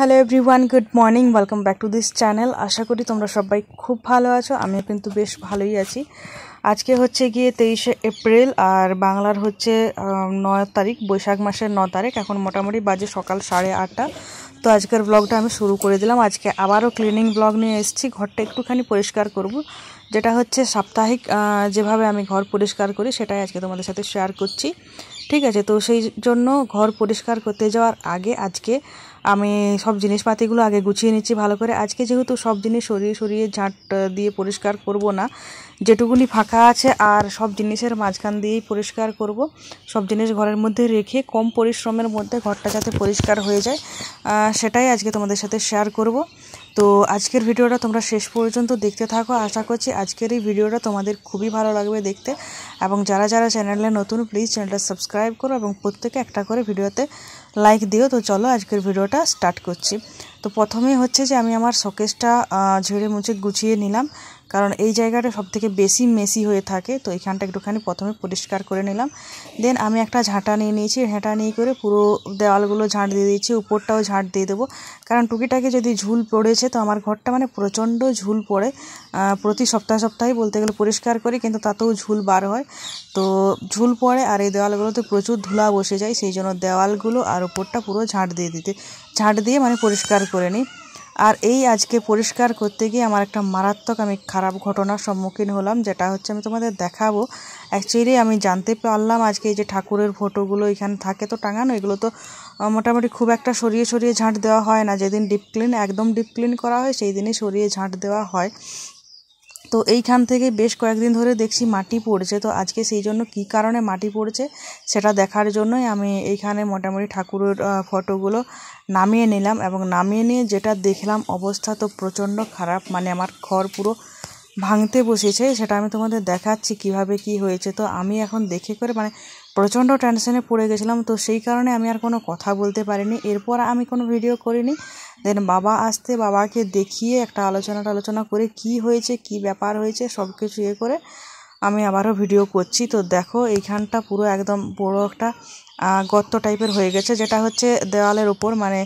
hello one good morning welcome back to this channel আশা করি তোমরা সবাই খুব ভালো আছো আমিও কিন্তু বেশ ভালোই আছি আজকে হচ্ছে গিয়ে তেইশে এপ্রিল আর বাংলার হচ্ছে নয় তারিখ বৈশাখ মাসের ন তারিখ এখন মোটামুটি বাজে সকাল সাড়ে আটটা তো আজকের ব্লগটা আমি শুরু করে দিলাম আজকে আবারও ক্লিনিং ব্লগ নিয়ে এসেছি ঘরটা একটুখানি পরিষ্কার করব যেটা হচ্ছে সাপ্তাহিক যেভাবে আমি ঘর পরিষ্কার করি সেটাই আজকে তোমাদের সাথে শেয়ার করছি ঠিক আছে তো সেই জন্য ঘর পরিষ্কার করতে যাওয়ার আগে আজকে আমি সব জিনিসপাতিগুলো আগে গুছিয়ে নিচ্ছি ভালো করে আজকে যেহেতু সব জিনিস সরিয়ে সরিয়ে ঝাঁট দিয়ে পরিষ্কার করব না যেটুকুনি ফাঁকা আছে আর সব জিনিসের মাঝখান দিয়েই পরিষ্কার করব সব জিনিস ঘরের মধ্যে রেখে কম পরিশ্রমের মধ্যে ঘরটা যাতে পরিষ্কার হয়ে যায় সেটাই আজকে তোমাদের সাথে শেয়ার করব তো আজকের ভিডিওটা তোমরা শেষ পর্যন্ত দেখতে থাকো আশা করছি আজকের এই ভিডিওটা তোমাদের খুবই ভালো লাগবে দেখতে এবং যারা যারা চ্যানেলে নতুন প্লিজ চ্যানেলটা সাবস্ক্রাইব করো এবং প্রত্যেকে একটা করে ভিডিওতে লাইক দিও তো চলো আজকের ভিডিওটা স্টার্ট করছি তো প্রথমে হচ্ছে যে আমি আমার শোকেসটা ঝেড়ে মুছে গুছিয়ে নিলাম কারণ এই জায়গাটা সবথেকে বেশি মেসি হয়ে থাকে তো এখানটা একটুখানি প্রথমে পরিষ্কার করে নিলাম দেন আমি একটা ঝাঁটা নিয়ে নিয়েছি ঝাঁটা নিয়ে করে পুরো দেওয়ালগুলো ঝাঁট দিয়ে দিয়েছি উপরটাও ঝাঁট দিয়ে দেবো কারণ টুকিটাকে যদি ঝুল পড়েছে তো আমার ঘরটা মানে প্রচণ্ড ঝুল পড়ে প্রতি সপ্তাহ সপ্তাহে বলতে গেলে পরিষ্কার করি কিন্তু তাতেও ঝুল বার হয় তো ঝুল পড়ে আর এই দেওয়ালগুলোতে প্রচুর ধুলা বসে যায় সেই জন্য দেওয়ালগুলো আর উপরটা পুরো ঝাঁট দিয়ে দিতে ঝাঁট দিয়ে মানে পরিষ্কার করে নিই আর এই আজকে পরিষ্কার করতে গিয়ে আমার একটা মারাত্মক আমি খারাপ ঘটনার সম্মুখীন হলাম যেটা হচ্ছে আমি তোমাদের দেখাবো অ্যাকচুয়ালি আমি জানতে পারলাম আজকে এই যে ঠাকুরের ফটোগুলো এখানে থাকে তো টাঙানো এগুলো তো মোটামুটি খুব একটা সরিয়ে সরিয়ে ঝাঁট দেওয়া হয় না যেদিন ডিপ ক্লিন একদম ডিপ ক্লিন করা হয় সেই দিনই সরিয়ে ঝাঁট দেওয়া হয় তো এইখান থেকে বেশ কয়েকদিন ধরে দেখছি মাটি পড়েছে তো আজকে সেই জন্য কী কারণে মাটি পড়েছে সেটা দেখার জন্যই আমি এইখানে মোটামুটি ঠাকুরের ফটোগুলো নামিয়ে নিলাম এবং নামিয়ে নিয়ে যেটা দেখলাম অবস্থা তো প্রচণ্ড খারাপ মানে আমার ঘর পুরো ভাঙতে বসেছে সেটা আমি তোমাদের দেখাচ্ছি কিভাবে কি হয়েছে তো আমি এখন দেখে করে মানে প্রচণ্ড টেনশনে পড়ে গেছিলাম তো সেই কারণে আমি আর কোনো কথা বলতে পারিনি এরপর আমি কোনো ভিডিও করিনি দেন বাবা আসতে বাবাকে দেখিয়ে একটা আলোচনা আলোচনা করে কি হয়েছে কি ব্যাপার হয়েছে সব কিছু ইয়ে করে আমি আবারও ভিডিও করছি তো দেখো এইখানটা পুরো একদম বড় একটা গর্ত টাইপের হয়ে গেছে যেটা হচ্ছে দেওয়ালের ওপর মানে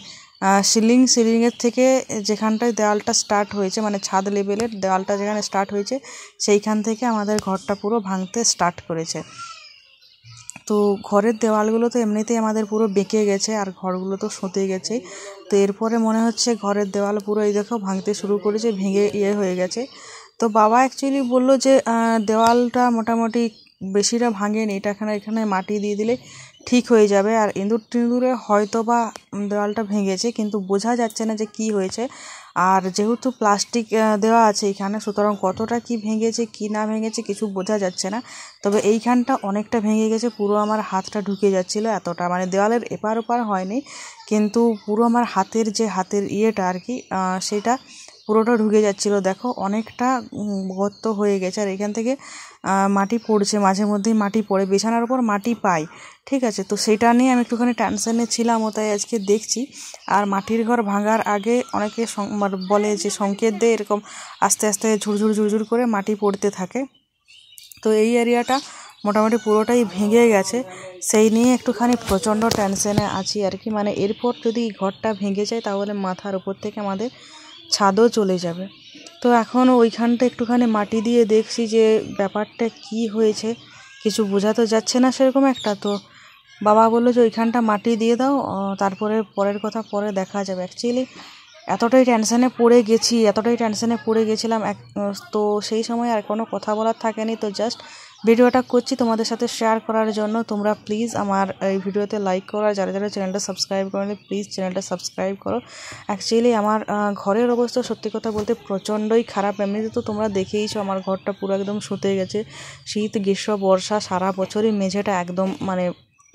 সিলিং সিলিংয়ের থেকে যেখানটায় দেওয়ালটা স্টার্ট হয়েছে মানে ছাদ লেভেলের দেওয়ালটা যেখানে স্টার্ট হয়েছে সেইখান থেকে আমাদের ঘরটা পুরো ভাঙতে স্টার্ট করেছে তো ঘরের দেওয়ালগুলো তো এমনিতেই আমাদের পুরো বেঁকে গেছে আর ঘরগুলো তো সঁতে গেছেই তো এরপরে মনে হচ্ছে ঘরের দেওয়াল পুরো এই দেখো ভাঙতে শুরু করেছে ভেঙে ইয়ে হয়ে গেছে তো বাবা অ্যাকচুয়ালি বললো যে দেওয়ালটা মোটামুটি বেশিটা ভাঙেনি এটা এখানে এখানে মাটি দিয়ে দিলে ঠিক হয়ে যাবে আর ইঁদুর টিঁদুরে হয়তো বা দেওয়ালটা ভেঙেছে কিন্তু বোঝা যাচ্ছে না যে কি হয়েছে আর যেহেতু প্লাস্টিক দেওয়া আছে এইখানে সুতরাং কতটা কি ভেঙেছে কি না ভেঙেছে কিছু বোঝা যাচ্ছে না তবে এইখানটা অনেকটা ভেঙে গেছে পুরো আমার হাতটা ঢুকে যাচ্ছিলো এতটা মানে দেওয়ালের এপার ওপার হয়নি কিন্তু পুরো আমার হাতের যে হাতের ইয়েটা আর কি সেটা পুরোটা ঢুকে যাচ্ছিলো দেখো অনেকটা গর্ত হয়ে গেছে আর এখান থেকে মাটি পড়ছে মাঝে মধ্যেই মাটি পড়ে বিছানার ওপর মাটি পাই ঠিক আছে তো সেটা নিয়ে আমি একটুখানি টেনশানে ছিলাম ও তাই আজকে দেখছি আর মাটির ঘর ভাঙার আগে অনেকে মানে বলে যে সংকেত দেয় এরকম আস্তে আস্তে ঝুরঝুর ঝুরঝুর করে মাটি পড়তে থাকে তো এই এরিয়াটা মোটামুটি পুরোটাই ভেঙে গেছে সেই নিয়ে একটুখানি প্রচণ্ড টেনশনে আছি আর কি মানে এরপর যদি ঘরটা ভেঙে যায় তাহলে মাথার উপর থেকে আমাদের ছাদও চলে যাবে তো এখন ওইখানটা একটুখানি মাটি দিয়ে দেখছি যে ব্যাপারটা কি হয়েছে কিছু বোঝা তো যাচ্ছে না সেরকম একটা তো বাবা বললো যে ওইখানটা মাটি দিয়ে দাও তারপরে পরের কথা পরে দেখা যাবে অ্যাকচুয়ালি এতটাই টেনশানে পড়ে গেছি এতটাই টেনশানে পড়ে গেছিলাম এক তো সেই সময় আর কোনো কথা বলার থাকেনি তো জাস্ট ভিডিওটা করছি তোমাদের সাথে শেয়ার করার জন্য তোমরা প্লিজ আমার এই ভিডিওতে লাইক করো আর যারা যারা চ্যানেলটা সাবস্ক্রাইব করেনি প্লিজ চ্যানেলটা সাবস্ক্রাইব করো অ্যাকচুয়ালি আমার ঘরের অবস্থা সত্যি কথা বলতে প্রচণ্ডই খারাপ এমনিতে তো তোমরা দেখেইছো আমার ঘরটা পুরো একদম শুতে গেছে শীত গ্রীষ্ম বর্ষা সারা বছরই মেঝেটা একদম মানে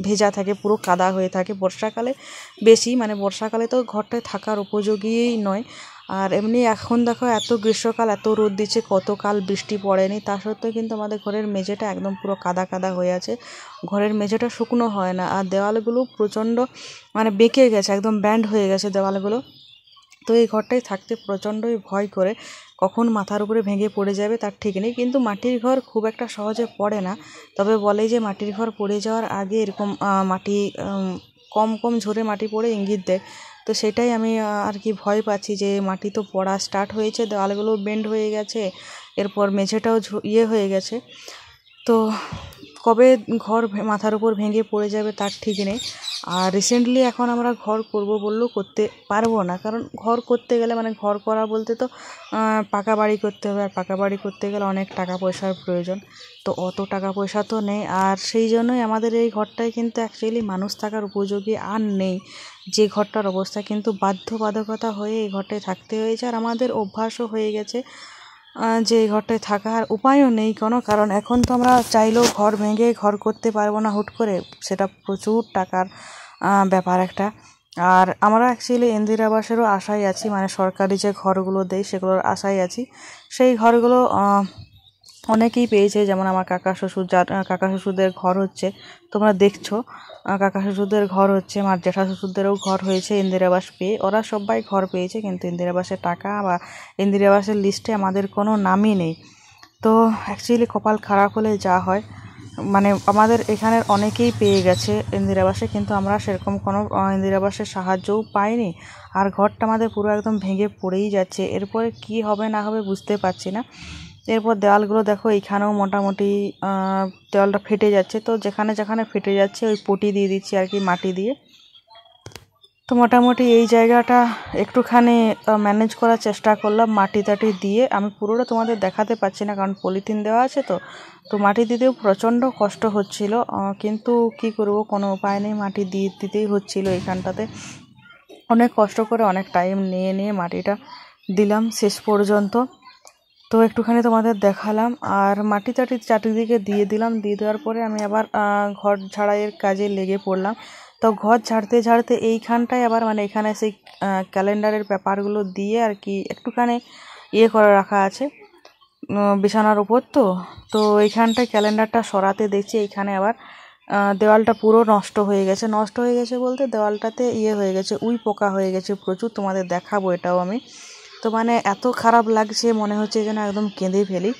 ভেজা থাকে পুরো কাদা হয়ে থাকে বর্ষাকালে বেশি মানে বর্ষাকালে তো ঘরটায় থাকার উপযোগীই নয় আর এমনি এখন দেখো এত গ্রীষ্মকাল এত রোদ দিচ্ছে কতকাল বৃষ্টি পড়েনি তা সত্ত্বেও কিন্তু আমাদের ঘরের মেঝেটা একদম পুরো কাদা কাদা হয়ে আছে ঘরের মেঝেটা শুকনো হয় না আর দেওয়ালগুলো প্রচণ্ড মানে বেঁকে গেছে একদম ব্যান্ড হয়ে গেছে দেওয়ালগুলো তো এই ঘরটাই থাকতে প্রচণ্ডই ভয় করে কখন মাথার উপরে ভেঙে পড়ে যাবে তার ঠিক নেই কিন্তু মাটির ঘর খুব একটা সহজে পড়ে না তবে বলে যে মাটির ঘর পড়ে যাওয়ার আগে এরকম মাটি কম কম ঝরে মাটি পড়ে ইঙ্গিত দেয় তো সেটাই আমি আর কি ভয় পাচ্ছি যে মাটি তো পড়া স্টার্ট হয়েছে দেওয়ালগুলো বেন্ড হয়ে গেছে এরপর মেঝেটাও ইয়ে হয়ে গেছে তো কবে ঘর মাথার উপর ভেঙে পড়ে যাবে তার ঠিক নেই আর রিসেন্টলি এখন আমরা ঘর করব বললেও করতে পারবো না কারণ ঘর করতে গেলে মানে ঘর করা বলতে তো পাকা বাড়ি করতে হবে আর পাকা বাড়ি করতে গেলে অনেক টাকা পয়সার প্রয়োজন তো অত টাকা পয়সা তো নেই আর সেই জন্যই আমাদের এই ঘরটায় কিন্তু অ্যাকচুয়ালি মানুষ থাকার উপযোগী আর নেই যে ঘরটার অবস্থা কিন্তু বাধ্যবাধকতা হয়ে এই ঘরটায় থাকতে হয়েছে আর আমাদের অভ্যাসও হয়ে গেছে যে এই ঘরটায় থাকার উপায়ও নেই কোনো কারণ এখন তো আমরা চাইলেও ঘর ভেঙে ঘর করতে পারবো না হুট করে সেটা প্রচুর টাকার ব্যাপার একটা আর আমরা অ্যাকচুয়ালি ইন্দিরা আবাসেরও আশায় আছি মানে সরকারি যে ঘরগুলো দেয় সেগুলোর আশায় আছি সেই ঘরগুলো অনেকেই পেয়েছে যেমন আমার কাকা শ্বশুর যা কাকা শ্বশুরদের ঘর হচ্ছে তোমরা দেখছো কাকা শ্বশুরদের ঘর হচ্ছে আমার জ্যাঠা শ্বশুরদেরও ঘর হয়েছে ইন্দিরাবাস পেয়ে ওরা সবাই ঘর পেয়েছে কিন্তু ইন্দিরাবাসের টাকা বা ইন্দিরাবাসের লিস্টে আমাদের কোনো নামই নেই তো অ্যাকচুয়ালি কপাল খারাপ হলে যা হয় মানে আমাদের এখানের অনেকেই পেয়ে গেছে ইন্দিরাবাসে কিন্তু আমরা সেরকম কোনো ইন্দিরাবাসের সাহায্যও পাইনি আর ঘরটা আমাদের পুরো একদম ভেঙে পড়েই যাচ্ছে এরপরে কি হবে না হবে বুঝতে পারছি না এরপর দেওয়ালগুলো দেখো এইখানেও মোটামুটি দেওয়ালটা ফেটে যাচ্ছে তো যেখানে যেখানে ফেটে যাচ্ছে ওই পটি দিয়ে দিচ্ছি আর কি মাটি দিয়ে তো মোটামুটি এই জায়গাটা একটুখানি ম্যানেজ করার চেষ্টা করলাম মাটি টাটি দিয়ে আমি পুরোটা তোমাদের দেখাতে পারছি না কারণ পলিথিন দেওয়া আছে তো তো মাটি দিতেও প্রচণ্ড কষ্ট হচ্ছিল কিন্তু কি করব কোনো উপায় নেই মাটি দিয়ে দিতেই হচ্ছিল এখানটাতে অনেক কষ্ট করে অনেক টাইম নিয়ে নিয়ে মাটিটা দিলাম শেষ পর্যন্ত তো একটুখানি তোমাদের দেখালাম আর মাটি চাটি চারিদিকে দিয়ে দিলাম দিয়ে দেওয়ার পরে আমি আবার ঘর ঝাড়াইয়ের কাজে লেগে পড়লাম তো ঘর ঝাড়তে ঝাড়তে এইখানটায় আবার মানে এখানে সেই ক্যালেন্ডারের ব্যাপারগুলো দিয়ে আর কি একটুখানি ইয়ে করে রাখা আছে বিছানার ওপর তো তো এইখানটায় ক্যালেন্ডারটা সরাতে দেখছি এইখানে আবার দেওয়ালটা পুরো নষ্ট হয়ে গেছে নষ্ট হয়ে গেছে বলতে দেওয়ালটাতে ইয়ে হয়ে গেছে উই পোকা হয়ে গেছে প্রচুর তোমাদের দেখাবো এটাও আমি তো মানে এত খারাপ লাগছে মনে হচ্ছে যেন একদম কেঁদে ফেলি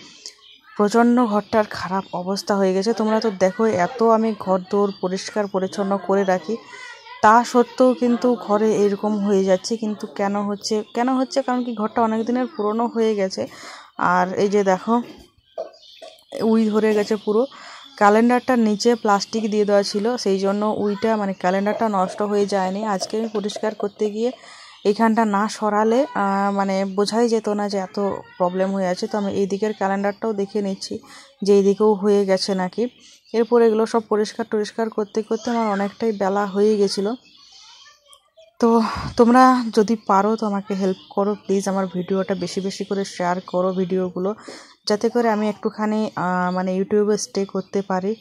প্রচণ্ড ঘরটার খারাপ অবস্থা হয়ে গেছে তোমরা তো দেখো এত আমি ঘর দৌড় পরিষ্কার পরিচ্ছন্ন করে রাখি তা সত্ত্বেও কিন্তু ঘরে এরকম হয়ে যাচ্ছে কিন্তু কেন হচ্ছে কেন হচ্ছে কারণ কি ঘরটা অনেক দিনের পুরনো হয়ে গেছে আর এই যে দেখো উই ধরে গেছে পুরো ক্যালেন্ডারটা নিচে প্লাস্টিক দিয়ে দেওয়া ছিল সেই জন্য উইটা মানে ক্যালেন্ডারটা নষ্ট হয়ে যায়নি আজকে আমি পরিষ্কার করতে গিয়ে এইখানটা না সরালে মানে বোঝাই যেত না যে এত প্রবলেম হয়ে আছে তো আমি এই দিকের ক্যালেন্ডারটাও দেখে নিচ্ছি যে এই দিকেও হয়ে গেছে নাকি এরপর এগুলো সব পরিষ্কার টরিষ্কার করতে করতে আমার অনেকটাই বেলা হয়ে গেছিলো তো তোমরা যদি পারো তো আমাকে হেল্প করো প্লিজ আমার ভিডিওটা বেশি বেশি করে শেয়ার করো ভিডিওগুলো যাতে করে আমি একটুখানি মানে ইউটিউবে স্টে করতে পারি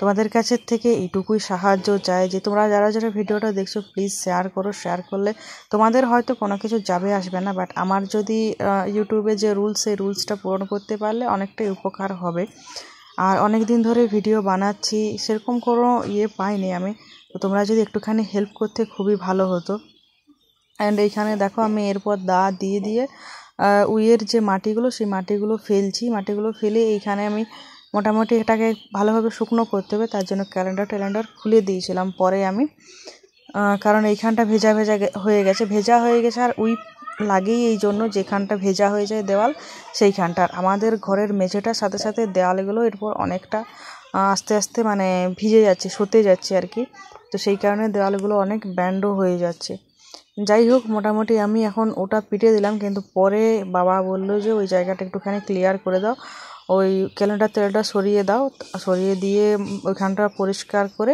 তোমাদের কাছের থেকে এইটুকুই সাহায্য চাই যে তোমরা যারা যারা ভিডিওটা দেখছো প্লিজ শেয়ার করো শেয়ার করলে তোমাদের হয়তো কোনো কিছু যাবে আসবে না বাট আমার যদি ইউটিউবে যে রুলস সেই রুলসটা পূরণ করতে পারলে অনেকটাই উপকার হবে আর অনেক দিন ধরে ভিডিও বানাচ্ছি সেরকম কোনো ইয়ে পাইনি আমি তো তোমরা যদি একটুখানি হেল্প করতে খুবই ভালো হতো অ্যান্ড এইখানে দেখো আমি এরপর দা দিয়ে দিয়ে উইয়ের যে মাটিগুলো সেই মাটিগুলো ফেলছি মাটিগুলো ফেলে এইখানে আমি মোটামুটি এটাকে ভালোভাবে শুকনো করতে হবে তার জন্য ক্যালেন্ডার ট্যালেন্ডার খুলে দিয়েছিলাম পরে আমি কারণ এইখানটা ভেজা ভেজা হয়ে গেছে ভেজা হয়ে গেছে আর উই লাগেই এই জন্য যেখানটা ভেজা হয়ে যায় দেওয়াল সেইখানটার আমাদের ঘরের মেঝেটার সাথে সাথে দেওয়ালগুলো এরপর অনেকটা আস্তে আস্তে মানে ভিজে যাচ্ছে সতে যাচ্ছে আর কি তো সেই কারণে দেওয়ালগুলো অনেক ব্যান্ডও হয়ে যাচ্ছে যাই হোক মোটামুটি আমি এখন ওটা পিটে দিলাম কিন্তু পরে বাবা বলল যে ওই জায়গাটা একটুখানি ক্লিয়ার করে দাও ওই ক্যালেন্ডার তেলটা সরিয়ে দাও সরিয়ে দিয়ে ওইখানটা পরিষ্কার করে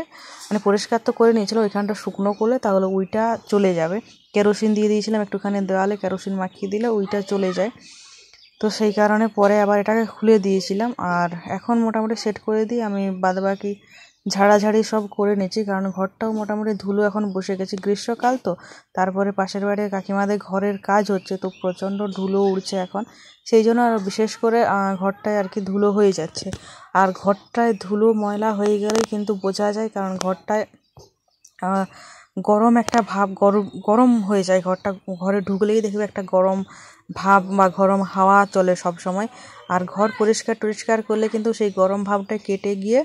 মানে পরিষ্কার তো করে নিয়েছিল ওইখানটা শুকনো করলে তাহলে ওইটা চলে যাবে কেরোসিন দিয়ে দিয়েছিলাম একটুখানি দেওয়ালে কেরোসিন মাখিয়ে দিলে ওইটা চলে যায় তো সেই কারণে পরে আবার এটাকে খুলে দিয়েছিলাম আর এখন মোটামুটি সেট করে দিই আমি বাদবাকি ঝাড়াঝাড়ি সব করে নিয়েছি কারণ ঘরটাও মোটামুটি ধুলো এখন বসে গেছে গ্রীষ্মকাল তো তারপরে পাশের বাড়ির কাকিমাদের ঘরের কাজ হচ্ছে তো প্রচণ্ড ধুলো উড়ছে এখন সেই জন্য আর বিশেষ করে ঘরটায় আর কি ধুলো হয়ে যাচ্ছে আর ঘরটায় ধুলো ময়লা হয়ে গেলে কিন্তু বোঝা যায় কারণ ঘরটায় গরম একটা ভাব গরম গরম হয়ে যায় ঘরটা ঘরে ঢুকলেই দেখবে একটা গরম ভাব বা গরম হাওয়া চলে সব সময় আর ঘর পরিষ্কার টরিষ্কার করলে কিন্তু সেই গরম ভাবটা কেটে গিয়ে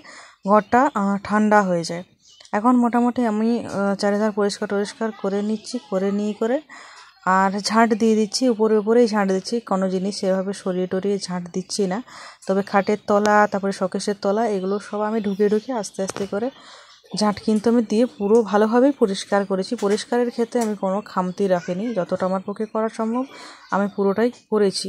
ঘরটা ঠান্ডা হয়ে যায় এখন মোটামুটি আমি চারিধার পরিষ্কার টরিষ্কার করে নিচ্ছি করে নিয়ে করে আর ঝাঁট দিয়ে দিচ্ছি উপরে উপরেই ঝাঁট দিচ্ছি কোনো জিনিস সেভাবে সরিয়ে টরিয়ে ঝাঁট দিচ্ছি না তবে খাটের তলা তারপরে শকেশের তলা এগুলো সব আমি ঢুকে ঢুকে আস্তে আস্তে করে ঝাঁট কিন্তু আমি দিয়ে পুরো ভালোভাবেই পরিষ্কার করেছি পরিষ্কারের ক্ষেত্রে আমি কোনো খামতি রাখিনি যতটা আমার পক্ষে করা সম্ভব আমি পুরোটাই করেছি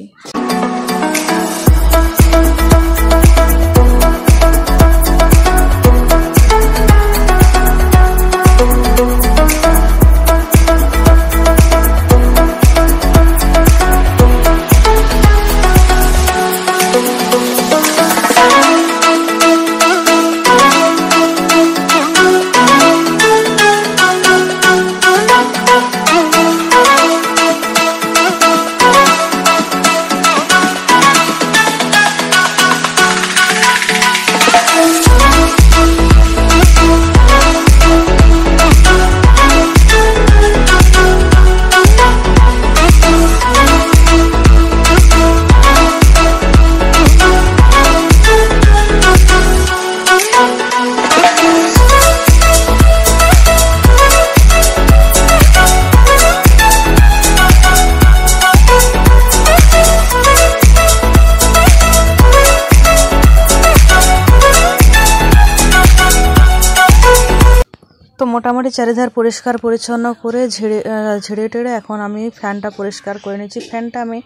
মোটামুটি চারিধার পরিষ্কার পরিচ্ছন্ন করে ঝেড়ে ঝেড়ে টেড়ে এখন আমি ফ্যানটা পরিষ্কার করে নিচ্ছি ফ্যানটা আমি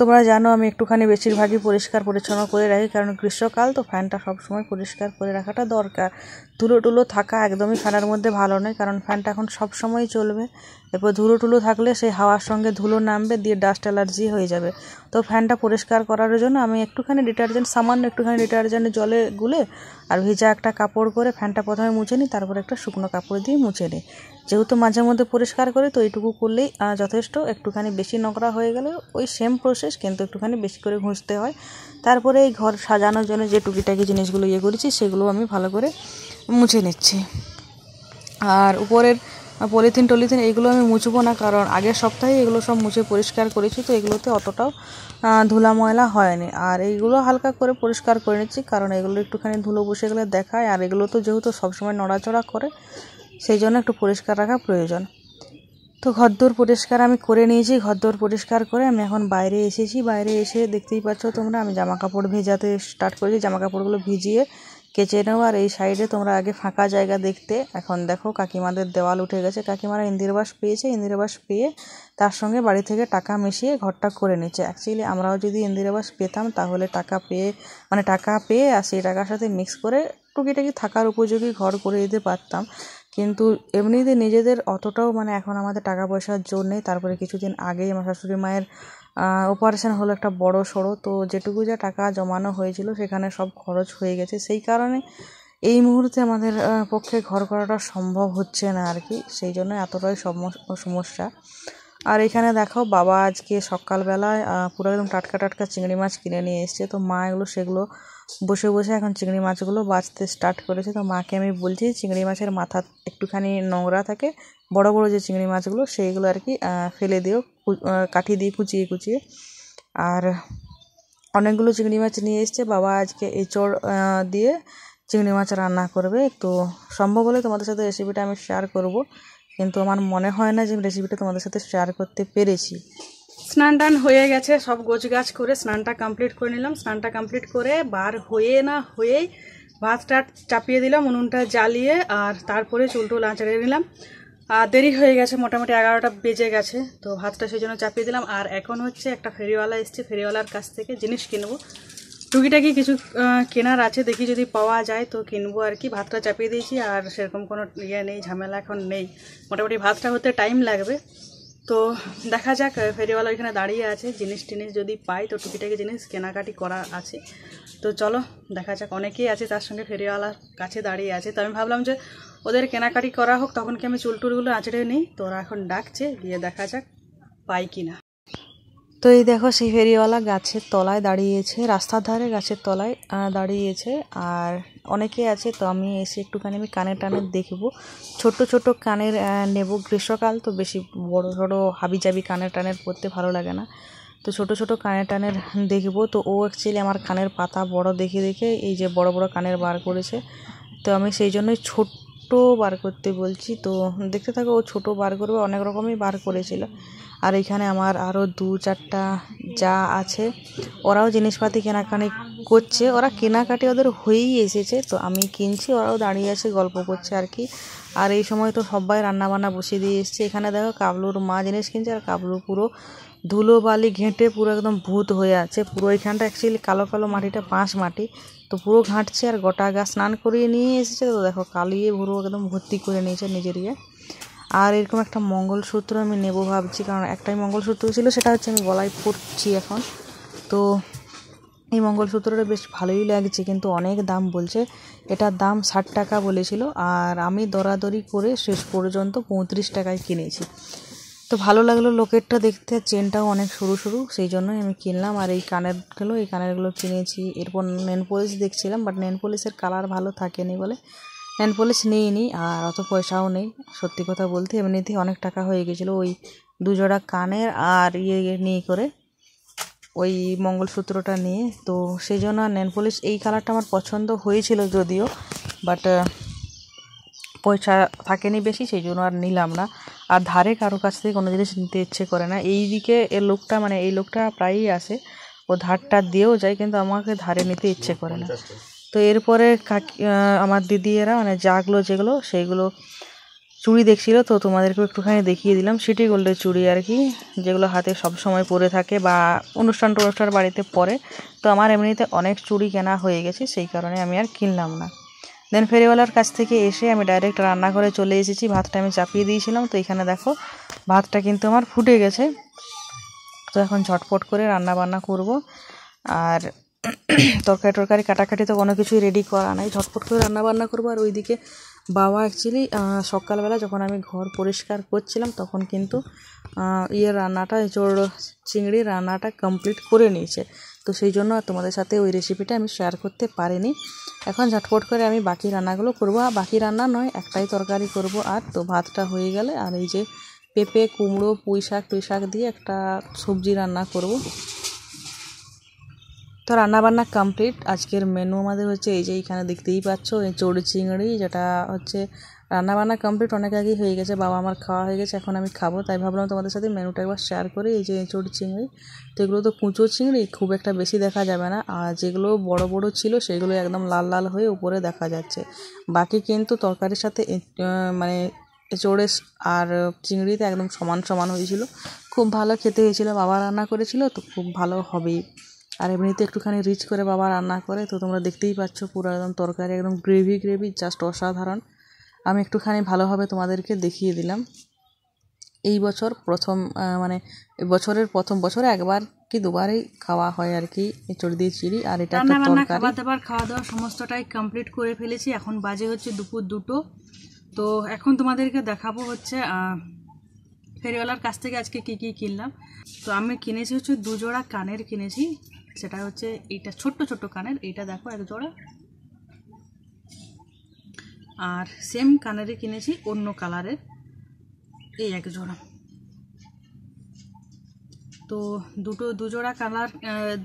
তোমরা জানো আমি একটুখানি বেশিরভাগই পরিষ্কার পরিচ্ছন্ন করে রাখি কারণ গ্রীষ্মকাল তো ফ্যানটা সবসময় পরিষ্কার করে রাখাটা দরকার ধুলো টুলো থাকা একদমই ফ্যানের মধ্যে ভালো নয় কারণ ফ্যানটা এখন সব সময় চলবে এরপর ধুলো টুলো থাকলে সেই হাওয়ার সঙ্গে ধুলো নামবে দিয়ে ডাস্ট অ্যালার্জি হয়ে যাবে তো ফ্যানটা পরিষ্কার করার জন্য আমি একটুখানি ডিটারজেন্ট সামান্য একটুখানি ডিটারজেন্ট জলে গুলে আর ভিজা একটা কাপড় করে ফ্যানটা প্রথমে মুছে নিই তারপর একটা শুকনো কাপড় দিয়ে মুছে নিই যেহেতু মাঝে মধ্যে পরিষ্কার করি তো এইটুকু করলেই যথেষ্ট একটুখানি বেশি নোংরা হয়ে গেলে ওই সেম প্রসেস কিন্তু একটুখানি বেশি করে ঘুষতে হয় তারপরে এই ঘর সাজানোর জন্য যে টুকিটাকি জিনিসগুলো ইয়ে করেছি সেগুলো আমি ভালো করে মুছে নিচ্ছি আর উপরের পলিথিন টলিথিন এগুলো আমি মুছবো না কারণ আগের সপ্তাহে এগুলো সব মুছে পরিষ্কার করেছি তো এগুলোতে অতটাও ধুলা ময়লা হয়নি আর এইগুলো হালকা করে পরিষ্কার করে নিচ্ছি কারণ এগুলো একটুখানি ধুলো বসে গেলে দেখায় আর এগুলো তো যেহেতু সবসময় নড়াচড়া করে সেই জন্য একটু পরিষ্কার রাখা প্রয়োজন তো ঘরদোর পরিষ্কার আমি করে নিয়েছি ঘরদোর পরিষ্কার করে আমি এখন বাইরে এসেছি বাইরে এসে দেখতেই পাচ্ছ তোমরা আমি জামা কাপড় ভেজাতে স্টার্ট করেছি জামা কাপড়গুলো ভিজিয়ে কেচে আর এই সাইডে তোমরা আগে ফাঁকা জায়গা দেখতে এখন দেখো কাকিমাদের দেওয়াল উঠে গেছে কাকিমারা ইন্দিরাবাস পেয়েছে ইন্দিরাবাস পেয়ে তার সঙ্গে বাড়ি থেকে টাকা মিশিয়ে ঘরটা করে নিচ্ছে অ্যাকচুয়ালি আমরাও যদি ইন্দিরাবাস পেতাম তাহলে টাকা পেয়ে মানে টাকা পেয়ে আর সেই টাকার সাথে মিক্স করে টুকিটাকি থাকার উপযোগী ঘর করে দিতে পারতাম কিন্তু এমনিতে নিজেদের অতটাও মানে এখন আমাদের টাকা পয়সার জোর নেই তারপরে কিছুদিন আগেই আমার শাশুড়ি মায়ের অপারেশন হলো একটা বড় সড়ো তো যেটুকু যা টাকা জমানো হয়েছিলো সেখানে সব খরচ হয়ে গেছে সেই কারণে এই মুহুর্তে আমাদের পক্ষে ঘর করাটা সম্ভব হচ্ছে না আর কি সেই জন্য এতটাই সমস্যা আর এখানে দেখো বাবা আজকে সকালবেলায় পুরো একদম টাটকা টাটকা চিংড়ি মাছ কিনে নিয়ে এসছে তো মা এগুলো সেগুলো বসে বসে এখন চিংড়ি মাছগুলো বাঁচতে স্টার্ট করেছে তো মাকে আমি বলছি চিংড়ি মাছের মাথা একটুখানি নোংরা থাকে বড় বড় যে চিংড়ি মাছগুলো সেইগুলো আর কি ফেলে দিও কাঠি দিয়ে কুচিয়ে কুচিয়ে আর অনেকগুলো চিংড়ি মাছ নিয়ে এসছে বাবা আজকে এঁচড় দিয়ে চিংড়ি মাছ রান্না করবে তো সম্ভব হলে তোমাদের সাথে রেসিপিটা আমি শেয়ার করব কিন্তু আমার মনে হয় না যে আমি রেসিপিটা তোমাদের সাথে শেয়ার করতে পেরেছি স্নান টান হয়ে গেছে সব গোছ গাছ করে স্নানটা কমপ্লিট করে নিলাম স্নানটা কমপ্লিট করে বার হয়ে না হয়েই ভাতটা চাপিয়ে দিলাম উনুনটা জ্বালিয়ে আর তারপরে চুলটুল আঁচড়ে নিলাম দেরি হয়ে গেছে মোটামুটি এগারোটা বেজে গেছে তো ভাতটা সেই জন্য চাপিয়ে দিলাম আর এখন হচ্ছে একটা ফেরিওয়ালা এসছে ফেরিওয়ালার কাছ থেকে জিনিস কিনবো টুকিটাকি কিছু কেনার আছে দেখি যদি পাওয়া যায় তো কিনবো আর কি ভাতটা চাপিয়ে দিয়েছি আর সেরকম কোনো ইয়ে নেই ঝামেলা এখন নেই মোটামুটি ভাতটা হতে টাইম লাগবে তো দেখা যাক ফেরিওয়ালা ওইখানে দাঁড়িয়ে আছে জিনিস টিনিস যদি পাই তো টুকিটাকি জিনিস কেনাকাটি করা আছে তো চলো দেখা যাক অনেকেই আছে তার সঙ্গে ফেরিওয়ালার কাছে দাঁড়িয়ে আছে তো আমি ভাবলাম যে ওদের কেনাকাটি করা হোক তখন কি আমি চুলটুলগুলো আঁচড়ে নিই তো ওরা এখন ডাকছে দিয়ে দেখা যাক পাই কি না তো এই দেখো সেই ফেরিওয়ালা গাছের তলায় দাঁড়িয়েছে রাস্তার ধারে গাছের তলায় দাঁড়িয়েছে আর অনেকে আছে তো আমি এসে একটুখানি আমি কানে টানে দেখব ছোট ছোট কানের নেব গ্রীষ্মকাল তো বেশি বড় হাবি হাবিজাবি কানের টানের পড়তে ভালো লাগে না তো ছোট ছোট কানের টানের দেখব তো ও অ্যাকচুয়ালি আমার কানের পাতা বড় দেখে দেখে এই যে বড় বড় কানের বার করেছে তো আমি সেই জন্যই ছোট্ট ছোট বার করতে বলছি তো দেখতে থাকো ও ছোটো বার করবে অনেক রকমই বার করেছিল আর এখানে আমার আরও দু চারটা যা আছে ওরাও জিনিসপাতি কেনাকানি করছে ওরা কেনাকাটি ওদের হয়েই এসেছে তো আমি কিনছি ওরাও দাঁড়িয়ে আছে গল্প করছে আর কি আর এই সময় তো সবাই রান্নাবান্না বসিয়ে দিয়ে এসছে এখানে দেখো কাবলুর মা জিনিস কিনছে আর কাবলু পুরো ধুলো বালি ঘেঁটে পুরো একদম ভূত হয়ে আছে পুরো এখানটা অ্যাকচুয়ালি কালো কালো মাটিটা পাঁশ মাটি তো পুরো ঘাঁটছে আর গোটা গা স্নান করিয়ে নিয়ে এসেছে তো দেখো কালিয়ে ভুরু একদম ভর্তি করে নিয়েছে নিজের ইয়ে আর এরকম একটা মঙ্গলসূত্র আমি নেব ভাবছি কারণ একটাই মঙ্গলসূত্র ছিল সেটা হচ্ছে আমি গলায় পড়ছি এখন তো এই মঙ্গলসূত্রটা বেশ ভালোই লাগছে কিন্তু অনেক দাম বলছে এটার দাম ষাট টাকা বলেছিল আর আমি দরাদরি করে শেষ পর্যন্ত পঁয়ত্রিশ টাকায় কিনেছি তো ভালো লাগলো লোকেটটা দেখতে চেনটাও অনেক সরু সরু সেই জন্যই আমি কিনলাম আর এই কানেরগুলো এই কানেরগুলো কিনেছি এরপর নেন পলিশ দেখছিলাম বাট নেন পলিশের কালার ভালো থাকেনি বলে নেন পলিশ নিইনি আর অত পয়সাও নেই সত্যি কথা বলতে এমনিতেই অনেক টাকা হয়ে গেছিলো ওই দুজোড়া কানের আর ইয়ে নিয়ে করে ওই মঙ্গলসূত্রটা নিয়ে তো সেই জন্য নেন পলিশ এই কালারটা আমার পছন্দ হয়েছিল যদিও বাট পয়সা থাকেনি বেশি সেই জন্য আর নিলাম না আর ধারে কারো কাছ থেকে কোনো জিনিস নিতে ইচ্ছে করে না এই দিকে এ লোকটা মানে এই লোকটা প্রায়ই আসে ও ধারটা দিয়েও যায় কিন্তু আমাকে ধারে নিতে ইচ্ছে করে না তো এরপরে কাকি আমার দিদি এরা মানে জাগলো যেগুলো সেইগুলো চুড়ি দেখছিল তো তোমাদেরকে একটুখানি দেখিয়ে দিলাম সিটি গোল্ডের চুড়ি আর কি যেগুলো হাতে সব সময় পরে থাকে বা অনুষ্ঠান টনুষ্ঠান বাড়িতে পরে তো আমার এমনিতে অনেক চুড়ি কেনা হয়ে গেছে সেই কারণে আমি আর কিনলাম না দেন ফেরিওয়ালার কাছ থেকে এসে আমি ডাইরেক্ট রান্নাঘরে চলে এসেছি ভাতটা আমি চাপিয়ে দিয়েছিলাম তো এখানে দেখো ভাতটা কিন্তু আমার ফুটে গেছে তো এখন ঝটপট করে রান্না বান্না করব আর তরকারি টরকারি কাটাকাটি তো কোনো কিছুই রেডি করা নাই ঝটপট করে রান্না বান্না করবো আর ওইদিকে বাবা অ্যাকচুয়ালি সকালবেলা যখন আমি ঘর পরিষ্কার করছিলাম তখন কিন্তু ইয়ে রান্নাটা জোর চিংড়ি রান্নাটা কমপ্লিট করে নিয়েছে তো সেই জন্য তোমাদের সাথে ওই রেসিপিটা আমি শেয়ার করতে পারিনি এখন ঝটপট করে আমি বাকি রান্নাগুলো করবো আর বাকি রান্না নয় একটাই তরকারি করব আর তো ভাতটা হয়ে গেলে আর এই যে পেঁপে কুমড়ো পুঁই শাক টুই শাক দিয়ে একটা সবজি রান্না করব তো রান্নাবান্না কমপ্লিট আজকের মেনু আমাদের হচ্ছে এই যে এইখানে দেখতেই পাচ্ছ এই চড়ি চিংড়ি যেটা হচ্ছে রান্নাবান্না কমপ্লিট অনেক আগেই হয়ে গেছে বাবা আমার খাওয়া হয়ে গেছে এখন আমি খাবো তাই ভাবলাম তোমাদের সাথে মেনুটা একবার শেয়ার করি এই যে এঁচড় চিংড়ি তো এগুলো তো কুঁচো চিংড়ি খুব একটা বেশি দেখা যাবে না আর যেগুলো বড় বড় ছিল সেগুলো একদম লাল লাল হয়ে উপরে দেখা যাচ্ছে বাকি কিন্তু তরকারির সাথে মানে এঁচড়ে আর চিংড়িতে একদম সমান সমান হয়েছিল খুব ভালো খেতে হয়েছিল বাবা রান্না করেছিল তো খুব ভালো হবেই আর এমনিতে একটুখানি রিচ করে বাবা রান্না করে তো তোমরা দেখতেই পাচ্ছ পুরো একদম তরকারি একদম গ্রেভি গ্রেভি জাস্ট অসাধারণ আমি একটুখানি ভালোভাবে তোমাদেরকে দেখিয়ে দিলাম এই বছর প্রথম মানে বছরের প্রথম বছরে একবার কি দুবারই খাওয়া হয় আর কি এঁচড় দিয়ে চিড়ি আর এটা খাবার দাবার খাওয়া দাওয়া সমস্তটাই কমপ্লিট করে ফেলেছি এখন বাজে হচ্ছে দুপুর দুটো তো এখন তোমাদেরকে দেখাবো হচ্ছে ফেরিওয়ালার কাছ থেকে আজকে কি কি কিনলাম তো আমি কিনেছি হচ্ছে দুজোড়া কানের কিনেছি সেটা হচ্ছে এইটা ছোট্ট ছোট্ট কানের এইটা দেখো এক জোড়া আর সেম কানেরই কিনেছি অন্য কালারের এই এক জোড়া তো দুটো দুজোড়া কালার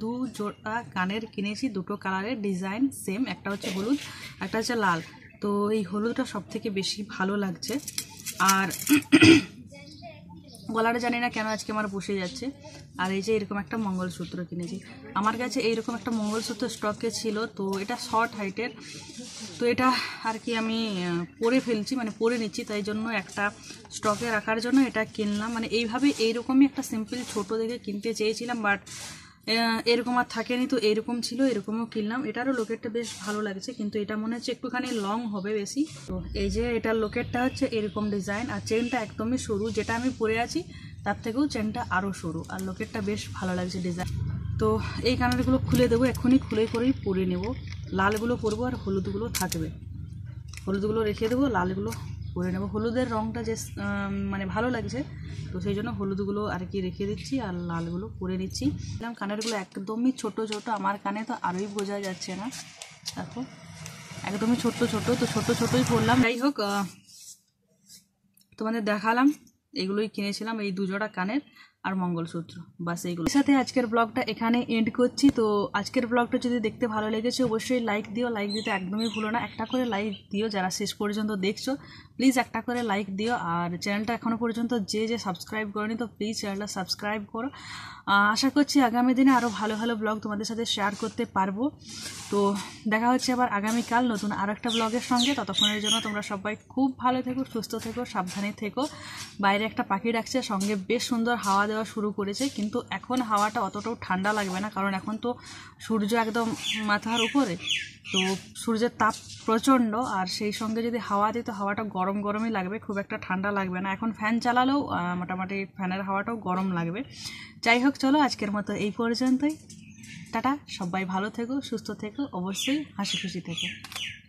দু জোড়া কানের কিনেছি দুটো কালারের ডিজাইন সেম একটা হচ্ছে হলুদ একটা হচ্ছে লাল তো এই হলুদটা সব থেকে বেশি ভালো লাগছে আর গলাটা জানি না কেন আজকে আমার বসে যাচ্ছে আর এই যে এরকম একটা মঙ্গলসূত্র কিনেছি আমার কাছে এইরকম একটা মঙ্গলসূত্র স্টকে ছিল তো এটা শর্ট হাইটের তো এটা আর কি আমি পরে ফেলছি মানে পরে নিচ্ছি তাই জন্য একটা স্টকে রাখার জন্য এটা কিনলাম মানে এইভাবে এইরকমই একটা সিম্পল ছোট দেখে কিনতে চেয়েছিলাম বাট এরকম আর থাকেনি তো এরকম ছিল এরকমও কিনলাম এটারও লোকেটটা বেশ ভালো লাগছে কিন্তু এটা মনে হচ্ছে একটুখানি লং হবে বেশি তো এই যে এটার লোকেটটা হচ্ছে এরকম ডিজাইন আর চেনটা একদমই সরু যেটা আমি পরে আছি তার থেকেও চেনটা আরও সরু আর লোকেটটা বেশ ভালো লাগছে ডিজাইন তো এই কানারগুলো খুলে দেবো এখনই খুলে করেই পরে নেব লালগুলো পরবো আর হলুদগুলো থাকবে হলুদগুলো রেখে দেবো লালগুলো করে নেবো হলুদের রঙটা যে মানে ভালো লাগছে তো সেই জন্য হলুদগুলো আর কি রেখে দিচ্ছি আর লালগুলো করে নিচ্ছি এরকম কানেরগুলো একদমই ছোট ছোট আমার কানে তো আরোই বোঝা যাচ্ছে না দেখো একদমই ছোট্ট ছোট তো ছোট ছোটই পরলাম যাই হোক তোমাদের দেখালাম এগুলোই কিনেছিলাম এই দুজোড়া কানের আর মঙ্গলসূত্র বাস এইগুলো সাথে আজকের ব্লগটা এখানে এন্ড করছি তো আজকের ব্লগটা যদি দেখতে ভালো লেগেছে অবশ্যই লাইক দিও লাইক দিতে একদমই ভুলো না একটা করে লাইক দিও যারা শেষ পর্যন্ত দেখছো প্লিজ একটা করে লাইক দিও আর চ্যানেলটা এখনও পর্যন্ত যে যে সাবস্ক্রাইব করেনি তো প্লিজ চ্যানেলটা সাবস্ক্রাইব করো আশা করছি আগামী দিনে আরও ভালো ভালো ব্লগ তোমাদের সাথে শেয়ার করতে পারবো তো দেখা হচ্ছে আবার আগামীকাল নতুন আর একটা ব্লগের সঙ্গে ততক্ষণের জন্য তোমরা সবাই খুব ভালো থেকো সুস্থ থেকো সাবধানে থেকো বাইরে একটা পাখি ডাকছে সঙ্গে বেশ সুন্দর হাওয়া দেওয়া শুরু করেছে কিন্তু এখন হাওয়াটা অতটাও ঠান্ডা লাগবে না কারণ এখন তো সূর্য একদম মাথার উপরে তো সূর্যের তাপ প্রচণ্ড আর সেই সঙ্গে যদি হাওয়া দিই তো হাওয়াটা গরম গরমই লাগবে খুব একটা ঠান্ডা লাগবে না এখন ফ্যান চালালেও মোটামুটি ফ্যানের হাওয়াটাও গরম লাগবে যাই হোক চলো আজকের মতো এই পর্যন্তই টাটা সবাই ভালো থেকো সুস্থ থেকো অবশ্যই হাসি খুশি থেকো